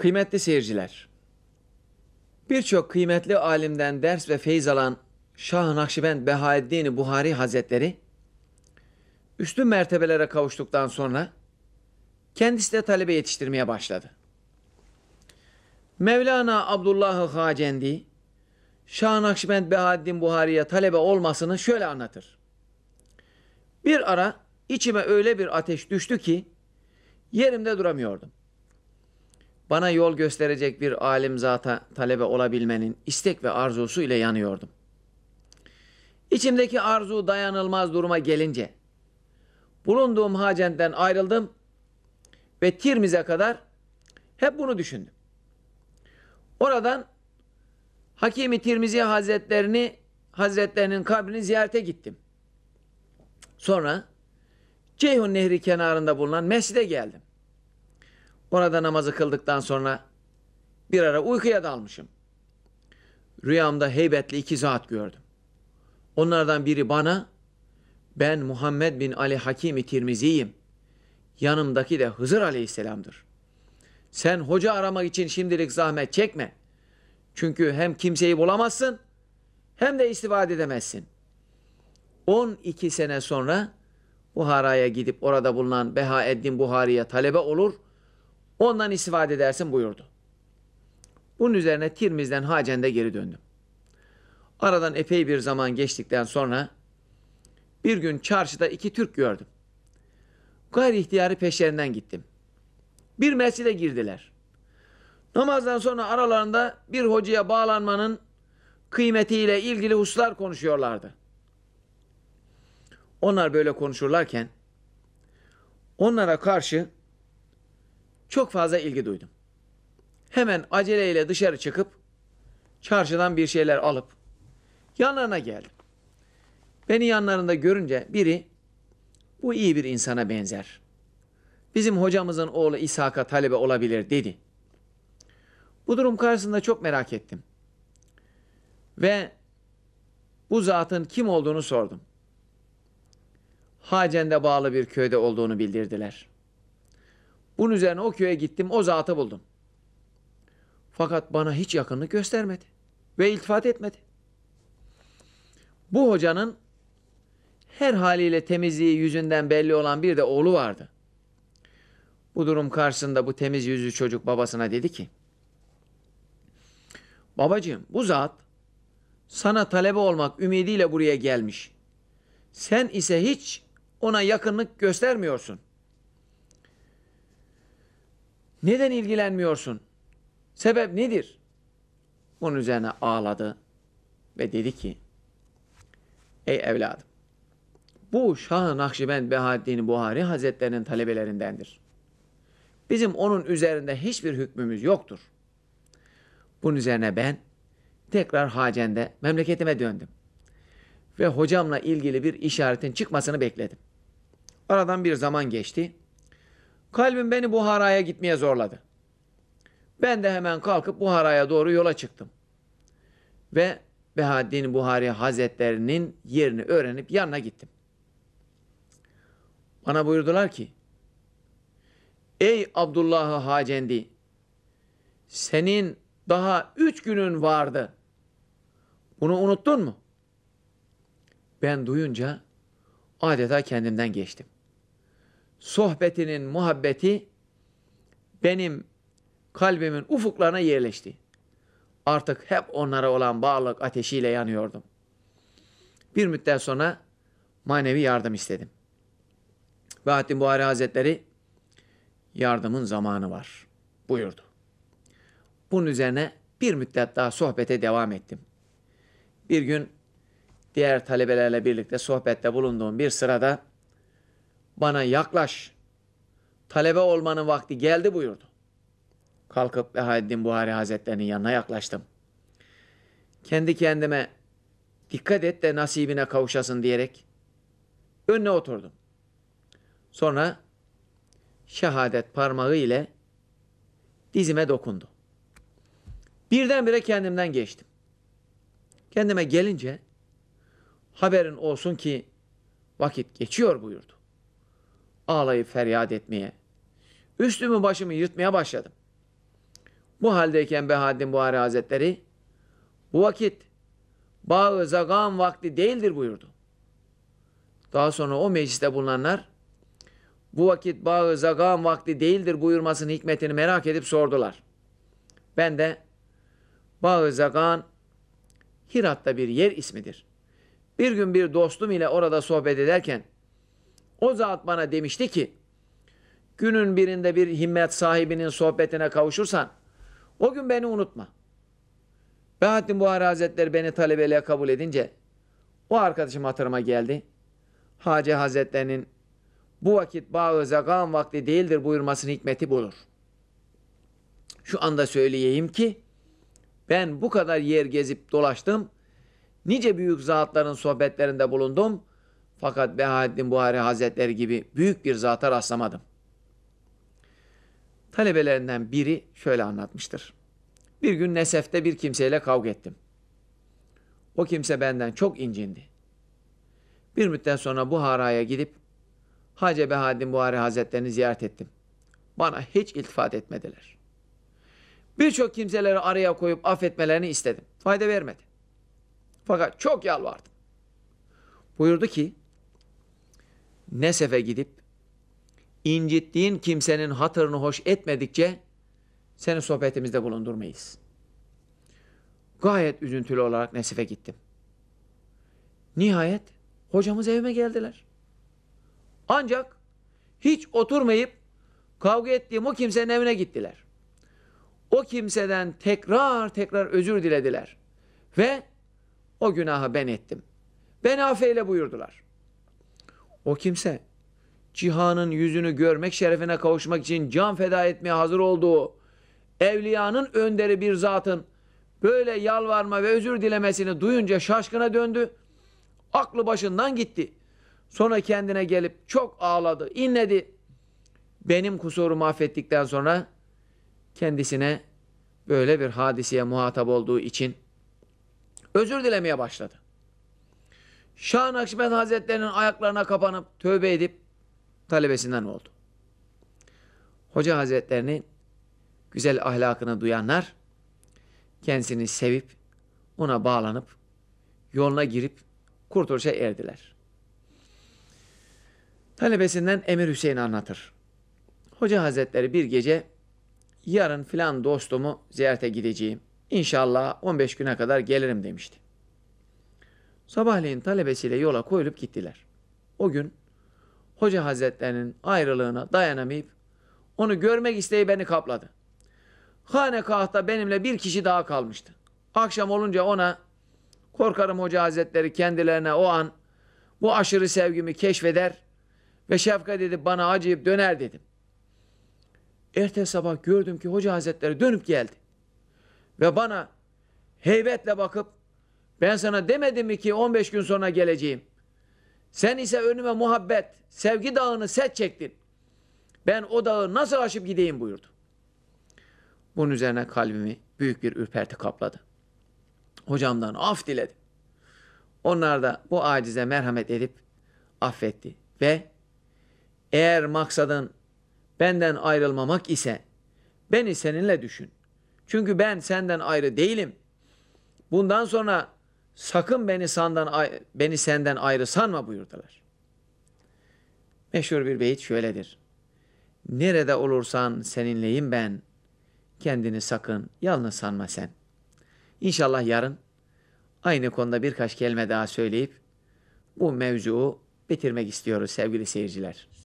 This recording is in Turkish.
Kıymetli seyirciler, birçok kıymetli alimden ders ve feyz alan Şah-ı Nakşibend Behaeddin Buhari Hazretleri, üstün mertebelere kavuştuktan sonra kendisi de talebe yetiştirmeye başladı. Mevlana Abdullah-ı Hacendi, Şah-ı Nakşibend Behaeddin Buhari'ye talebe olmasını şöyle anlatır. Bir ara içime öyle bir ateş düştü ki yerimde duramıyordum. Bana yol gösterecek bir alim zata talebe olabilmenin istek ve arzusu ile yanıyordum. İçimdeki arzu dayanılmaz duruma gelince bulunduğum hacenden ayrıldım ve Tirmiz'e kadar hep bunu düşündüm. Oradan Hakimi Tirmizi Hazretlerini Hazretlerinin kabrini ziyarete gittim. Sonra Ceyhun Nehri kenarında bulunan mescide geldim. Orada namazı kıldıktan sonra bir ara uykuya dalmışım. Rüyamda heybetli iki zat gördüm. Onlardan biri bana, ben Muhammed bin Ali Hakimi Tirmizi'yim. Yanımdaki de Hızır Aleyhisselam'dır. Sen hoca aramak için şimdilik zahmet çekme. Çünkü hem kimseyi bulamazsın hem de istifade edemezsin. 12 sene sonra Buhara'ya gidip orada bulunan Behaeddin Buhari'ye talebe olur Ondan istifade edersin buyurdu. Bunun üzerine Tirmiz'den Hacen'de geri döndüm. Aradan epey bir zaman geçtikten sonra bir gün çarşıda iki Türk gördüm. Gayri ihtiyarı peşlerinden gittim. Bir mescide girdiler. Namazdan sonra aralarında bir hocaya bağlanmanın kıymetiyle ilgili hususlar konuşuyorlardı. Onlar böyle konuşurlarken onlara karşı çok fazla ilgi duydum. Hemen aceleyle dışarı çıkıp çarşıdan bir şeyler alıp yanlarına geldim. Beni yanlarında görünce biri bu iyi bir insana benzer. Bizim hocamızın oğlu İshak'a talebe olabilir dedi. Bu durum karşısında çok merak ettim. Ve bu zatın kim olduğunu sordum. Hacen'de bağlı bir köyde olduğunu bildirdiler. Bunun üzerine o köye gittim, o zatı buldum. Fakat bana hiç yakınlık göstermedi ve iltifat etmedi. Bu hocanın her haliyle temizliği yüzünden belli olan bir de oğlu vardı. Bu durum karşısında bu temiz yüzlü çocuk babasına dedi ki, Babacığım bu zat sana talebe olmak ümidiyle buraya gelmiş. Sen ise hiç ona yakınlık göstermiyorsun.'' Neden ilgilenmiyorsun? Sebep nedir? Bunun üzerine ağladı ve dedi ki, Ey evladım, bu Şah-ı Nakşibend Behaddin Buhari Hazretlerinin talebelerindendir. Bizim onun üzerinde hiçbir hükmümüz yoktur. Bunun üzerine ben tekrar Hacen'de memleketime döndüm. Ve hocamla ilgili bir işaretin çıkmasını bekledim. Aradan bir zaman geçti. Kalbim beni Buhara'ya gitmeye zorladı. Ben de hemen kalkıp Buhara'ya doğru yola çıktım. Ve Behaddin Buhari Hazretlerinin yerini öğrenip yanına gittim. Bana buyurdular ki, Ey Abdullah Hacendi, senin daha üç günün vardı. Bunu unuttun mu? Ben duyunca adeta kendimden geçtim sohbetinin muhabbeti benim kalbimin ufuklarına yerleşti. Artık hep onlara olan bağlılık ateşiyle yanıyordum. Bir müddet sonra manevi yardım istedim. Bahattin Buhari Hazretleri yardımın zamanı var buyurdu. Bunun üzerine bir müddet daha sohbete devam ettim. Bir gün diğer talebelerle birlikte sohbette bulunduğum bir sırada bana yaklaş. Talebe olmanın vakti geldi buyurdu. Kalkıp Ehaddin Buhari Hazretlerinin yanına yaklaştım. Kendi kendime dikkat et de nasibine kavuşasın diyerek önüne oturdum. Sonra şehadet parmağı ile dizime dokundu. Birdenbire kendimden geçtim. Kendime gelince haberin olsun ki vakit geçiyor buyurdu ağlayıp feryat etmeye. Üstümü başımı yırtmaya başladım. Bu haldeyken Behaddin Buhari Hazretleri bu vakit bağı zagam vakti değildir buyurdu. Daha sonra o mecliste bulunanlar bu vakit bağı zagam vakti değildir buyurmasının hikmetini merak edip sordular. Ben de bağı zagan Hirat'ta bir yer ismidir. Bir gün bir dostum ile orada sohbet ederken o zat bana demişti ki günün birinde bir himmet sahibinin sohbetine kavuşursan o gün beni unutma. Bahattin Buhari Hazretleri beni talebeliğe kabul edince o arkadaşım hatırıma geldi. Hacı Hazretlerinin bu vakit bağı zegan vakti değildir buyurmasının hikmeti budur. Şu anda söyleyeyim ki ben bu kadar yer gezip dolaştım. Nice büyük zatların sohbetlerinde bulundum. Fakat Behaeddin Buhari Hazretleri gibi büyük bir zata rastlamadım. Talebelerinden biri şöyle anlatmıştır. Bir gün Nesef'te bir kimseyle kavga ettim. O kimse benden çok incindi. Bir müddet sonra Buhara'ya gidip Hacı Behaddin Buhari Hazretlerini ziyaret ettim. Bana hiç iltifat etmediler. Birçok kimseleri araya koyup affetmelerini istedim. Fayda vermedi. Fakat çok yalvardım. Buyurdu ki, Nesef'e gidip incittiğin kimsenin hatırını hoş etmedikçe seni sohbetimizde bulundurmayız. Gayet üzüntülü olarak Nesef'e gittim. Nihayet hocamız evime geldiler. Ancak hiç oturmayıp kavga ettiğim o kimsenin evine gittiler. O kimseden tekrar tekrar özür dilediler. Ve o günahı ben ettim. Ben affeyle buyurdular.'' O kimse cihanın yüzünü görmek şerefine kavuşmak için can feda etmeye hazır olduğu evliyanın önderi bir zatın böyle yalvarma ve özür dilemesini duyunca şaşkına döndü. Aklı başından gitti. Sonra kendine gelip çok ağladı, inledi. Benim kusurumu affettikten sonra kendisine böyle bir hadiseye muhatap olduğu için özür dilemeye başladı. Şah Nakşibend Hazretlerinin ayaklarına kapanıp tövbe edip talebesinden oldu. Hoca Hazretlerinin güzel ahlakını duyanlar kendisini sevip ona bağlanıp yoluna girip kurtuluşa erdiler. Talebesinden Emir Hüseyin anlatır. Hoca Hazretleri bir gece yarın filan dostumu ziyarete gideceğim. İnşallah 15 güne kadar gelirim demişti. Sabahleyin talebesiyle yola koyulup gittiler. O gün Hoca Hazretlerinin ayrılığına dayanamayıp onu görmek isteği beni kapladı. Hanekahta benimle bir kişi daha kalmıştı. Akşam olunca ona korkarım Hoca Hazretleri kendilerine o an bu aşırı sevgimi keşfeder ve şefkat edip bana acıyıp döner dedim. Ertesi sabah gördüm ki Hoca Hazretleri dönüp geldi. Ve bana heybetle bakıp ben sana demedim mi ki 15 gün sonra geleceğim? Sen ise önüme muhabbet, sevgi dağını set çektin. Ben o dağı nasıl aşıp gideyim buyurdu. Bunun üzerine kalbimi büyük bir ürperti kapladı. Hocamdan af diledi. Onlar da bu acize merhamet edip affetti. Ve eğer maksadın benden ayrılmamak ise beni seninle düşün. Çünkü ben senden ayrı değilim. Bundan sonra sakın beni senden beni senden ayrı sanma buyurdular. Meşhur bir beyit şöyledir. Nerede olursan seninleyim ben. Kendini sakın yalnız sanma sen. İnşallah yarın aynı konuda birkaç kelime daha söyleyip bu mevzuu bitirmek istiyoruz sevgili seyirciler.